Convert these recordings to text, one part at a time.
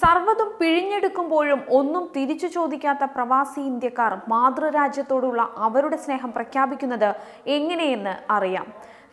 സർവ്വതും പിഴിഞ്ഞെടുക്കുമ്പോഴും ഒന്നും തിരിച്ചു ചോദിക്കാത്ത പ്രവാസി ഇന്ത്യക്കാർ മാതൃരാജ്യത്തോടുള്ള അവരുടെ സ്നേഹം പ്രഖ്യാപിക്കുന്നത് എങ്ങനെയെന്ന് അറിയാം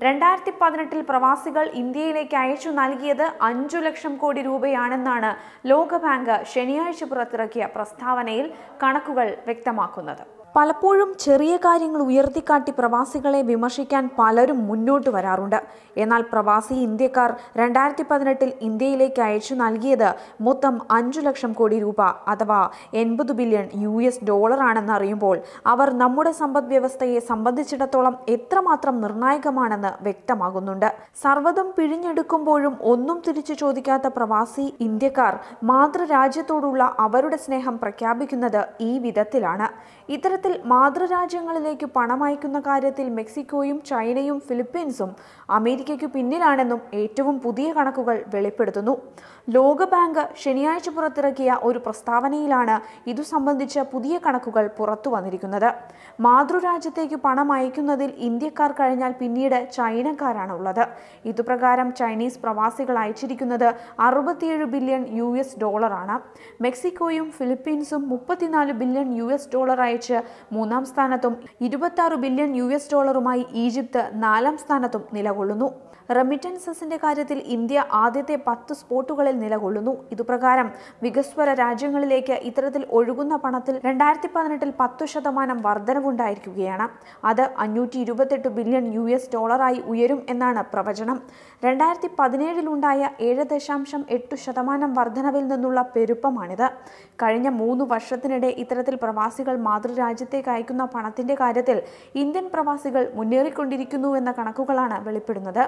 രണ്ടായിരത്തി പതിനെട്ടിൽ പ്രവാസികൾ ഇന്ത്യയിലേക്ക് അയച്ചു നൽകിയത് അഞ്ചു ലക്ഷം കോടി രൂപയാണെന്നാണ് ലോകബാങ്ക് ശനിയാഴ്ച പുറത്തിറക്കിയ പ്രസ്താവനയിൽ കണക്കുകൾ വ്യക്തമാക്കുന്നത് പലപ്പോഴും ചെറിയ കാര്യങ്ങൾ ഉയർത്തിക്കാട്ടി പ്രവാസികളെ വിമർശിക്കാൻ പലരും മുന്നോട്ട് വരാറുണ്ട് എന്നാൽ പ്രവാസി ഇന്ത്യക്കാർ രണ്ടായിരത്തി പതിനെട്ടിൽ ഇന്ത്യയിലേക്ക് അയച്ചു നൽകിയത് മൊത്തം അഞ്ചു ലക്ഷം കോടി രൂപ അഥവാ എൺപത് ബില്യൺ യു എസ് ഡോളറാണെന്ന് അറിയുമ്പോൾ അവർ നമ്മുടെ സമ്പദ് വ്യവസ്ഥയെ സംബന്ധിച്ചിടത്തോളം എത്രമാത്രം നിർണായകമാണെന്ന് വ്യക്തമാകുന്നുണ്ട് സർവ്വതും പിഴിഞ്ഞെടുക്കുമ്പോഴും ഒന്നും തിരിച്ചു ചോദിക്കാത്ത പ്രവാസി ഇന്ത്യക്കാർ മാതൃരാജ്യത്തോടുള്ള അവരുടെ സ്നേഹം പ്രഖ്യാപിക്കുന്നത് ഈ വിധത്തിലാണ് ഇത്തരം ഇത്തരത്തിൽ മാതൃരാജ്യങ്ങളിലേക്ക് പണം അയക്കുന്ന കാര്യത്തിൽ മെക്സിക്കോയും ചൈനയും ഫിലിപ്പീൻസും അമേരിക്കയ്ക്ക് പിന്നിലാണെന്നും ഏറ്റവും പുതിയ കണക്കുകൾ വെളിപ്പെടുത്തുന്നു ലോകബാങ്ക് ശനിയാഴ്ച പുറത്തിറക്കിയ ഒരു പ്രസ്താവനയിലാണ് ഇതു സംബന്ധിച്ച പുതിയ കണക്കുകൾ പുറത്തു വന്നിരിക്കുന്നത് മാതൃരാജ്യത്തേക്ക് പണം അയക്കുന്നതിൽ ഇന്ത്യക്കാർ കഴിഞ്ഞാൽ പിന്നീട് ചൈനക്കാരാണ് ഉള്ളത് ഇതുപ്രകാരം ചൈനീസ് പ്രവാസികൾ അയച്ചിരിക്കുന്നത് അറുപത്തിയേഴ് ബില്യൺ യു എസ് ഡോളറാണ് മെക്സിക്കോയും ഫിലിപ്പീൻസും മുപ്പത്തിനാല് ബില്യൺ യു എസ് ഡോളർ അയച്ച് മൂന്നാം സ്ഥാനത്തും ഇരുപത്തി ബില്യൺ യു ഡോളറുമായി ഈജിപ്ത് നാലാം സ്ഥാനത്തും നിലകൊള്ളുന്നു റെമിറ്റൻസസിന്റെ കാര്യത്തിൽ ഇന്ത്യ ആദ്യത്തെ പത്ത് സ്പോട്ടുകളിൽ നിലകൊള്ളുന്നു ഇതുപ്രകാരം വികസ്വര രാജ്യങ്ങളിലേക്ക് ഇത്തരത്തിൽ ഒഴുകുന്ന പണത്തിൽ രണ്ടായിരത്തി പതിനെട്ടിൽ പത്തു ശതമാനം വർധനവുണ്ടായിരിക്കുകയാണ് അത് അഞ്ഞൂറ്റി ഇരുപത്തെട്ട് ബില്യൺ യു എസ് ഡോളറായി ഉയരും എന്നാണ് പ്രവചനം രണ്ടായിരത്തി പതിനേഴിലുണ്ടായ ഏഴ് ദശാംശം എട്ടു ശതമാനം വർധനവിൽ നിന്നുള്ള പെരുപ്പമാണിത് കഴിഞ്ഞ മൂന്ന് വർഷത്തിനിടെ ഇത്തരത്തിൽ പ്രവാസികൾ മാതൃരാജ്യത്തേക്ക് അയക്കുന്ന പണത്തിന്റെ കാര്യത്തിൽ ഇന്ത്യൻ പ്രവാസികൾ എന്ന കണക്കുകളാണ് വെളിപ്പെടുന്നത്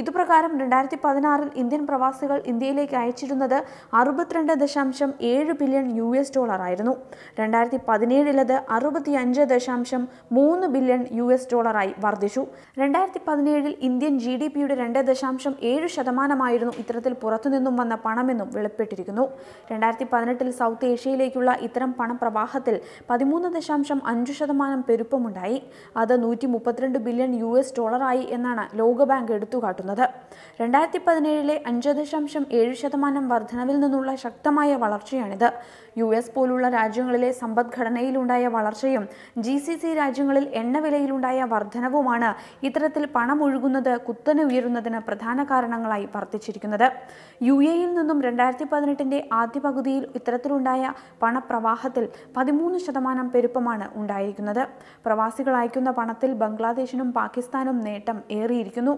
ഇതുപ്രകാരം രണ്ടായിരത്തി പതിനാറിൽ ഇന്ത്യൻ പ്രവാസികൾ ഇന്ത്യയിലേക്ക് അയച്ചിരുന്നത് അറുപത്തിരണ്ട് ദശാംശം ഏഴ് ബില്യൺ യു എസ് ഡോളർ ആയിരുന്നു രണ്ടായിരത്തി പതിനേഴിലത് അറുപത്തി അഞ്ച് ദശാംശം മൂന്ന് ബില്യൺ യു എസ് ഡോളറായി വർദ്ധിച്ചു രണ്ടായിരത്തി പതിനേഴിൽ ഇന്ത്യൻ ജി ഡി പിയുടെ രണ്ട് ദശാംശം ഏഴ് ശതമാനമായിരുന്നു ഇത്തരത്തിൽ പുറത്തുനിന്നും വന്ന പണമെന്നും വെളിപ്പെട്ടിരിക്കുന്നു രണ്ടായിരത്തി പതിനെട്ടിൽ സൗത്ത് ഏഷ്യയിലേക്കുള്ള ഇത്തരം പണപ്രവാഹത്തിൽ പതിമൂന്ന് ദശാംശം അഞ്ച് ശതമാനം പെരുപ്പമുണ്ടായി അത് നൂറ്റി മുപ്പത്തിരണ്ട് ബില്യൺ യു എസ് ഡോളറായി എന്നാണ് ലോകബാങ്ക് എടുത്തുകാട്ടുന്നത് കാട്ടുന്നത് രണ്ടായിരത്തി പതിനേഴിലെ അഞ്ച് ദശാംശം ഏഴ് ശതമാനം വർധനവിൽ നിന്നുള്ള ശക്തമായ വളർച്ചയാണിത് യു എസ് പോലുള്ള രാജ്യങ്ങളിലെ സമ്പദ്ഘടനയിലുണ്ടായ വളർച്ചയും ജി സി സി രാജ്യങ്ങളിൽ എണ്ണവിലയിലുണ്ടായ വർധനവുമാണ് ഇത്തരത്തിൽ പണമൊഴുകുന്നത് കുത്തനെ ഉയരുന്നതിന് പ്രധാന കാരണങ്ങളായി വർദ്ധിച്ചിരിക്കുന്നത് യു എയിൽ നിന്നും രണ്ടായിരത്തി പതിനെട്ടിൻ്റെ ആദ്യ പകുതിയിൽ ഇത്തരത്തിലുണ്ടായ പണപ്രവാഹത്തിൽ പതിമൂന്ന് ശതമാനം പെരുപ്പമാണ് ഉണ്ടായിരിക്കുന്നത് പ്രവാസികൾ അയക്കുന്ന പണത്തിൽ ബംഗ്ലാദേശിനും പാകിസ്ഥാനും നേട്ടം ഏറിയിരിക്കുന്നു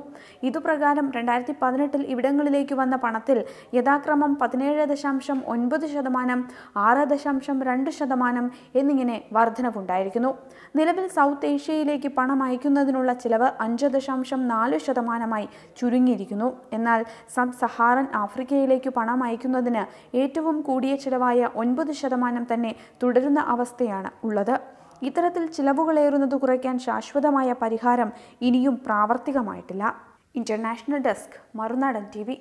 ഇത് പ്രകാരം രണ്ടായിരത്തി പതിനെട്ടിൽ ഇവിടങ്ങളിലേക്ക് വന്ന പണത്തിൽ യഥാക്രമം പതിനേഴ് ദശാംശം ഒൻപത് ശതമാനം ആറ് ദശാംശം രണ്ട് ശതമാനം എന്നിങ്ങനെ വർധനവുണ്ടായിരിക്കുന്നു നിലവിൽ സൗത്ത് ഏഷ്യയിലേക്ക് പണം അയക്കുന്നതിനുള്ള ചിലവ് അഞ്ച് ദശാംശം നാല് ശതമാനമായി ചുരുങ്ങിയിരിക്കുന്നു എന്നാൽ സബ് സഹാറൻ ആഫ്രിക്കയിലേക്ക് പണം അയക്കുന്നതിന് ഏറ്റവും കൂടിയ ചിലവായ ഒൻപത് ശതമാനം തന്നെ തുടരുന്ന അവസ്ഥയാണ് ഉള്ളത് ഇത്തരത്തിൽ ചിലവുകളേറുന്നത് കുറയ്ക്കാൻ ശാശ്വതമായ പരിഹാരം ഇനിയും പ്രാവർത്തികമായിട്ടില്ല ഇന്റർനാഷണൽ ഡെസ്ക് മറുനാടൻ ടി